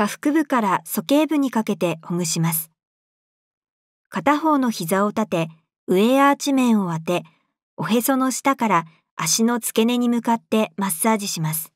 下腹部から鼠径部にかけてほぐします。片方の膝を立て、上アーチ面を当て、おへその下から足の付け根に向かってマッサージします。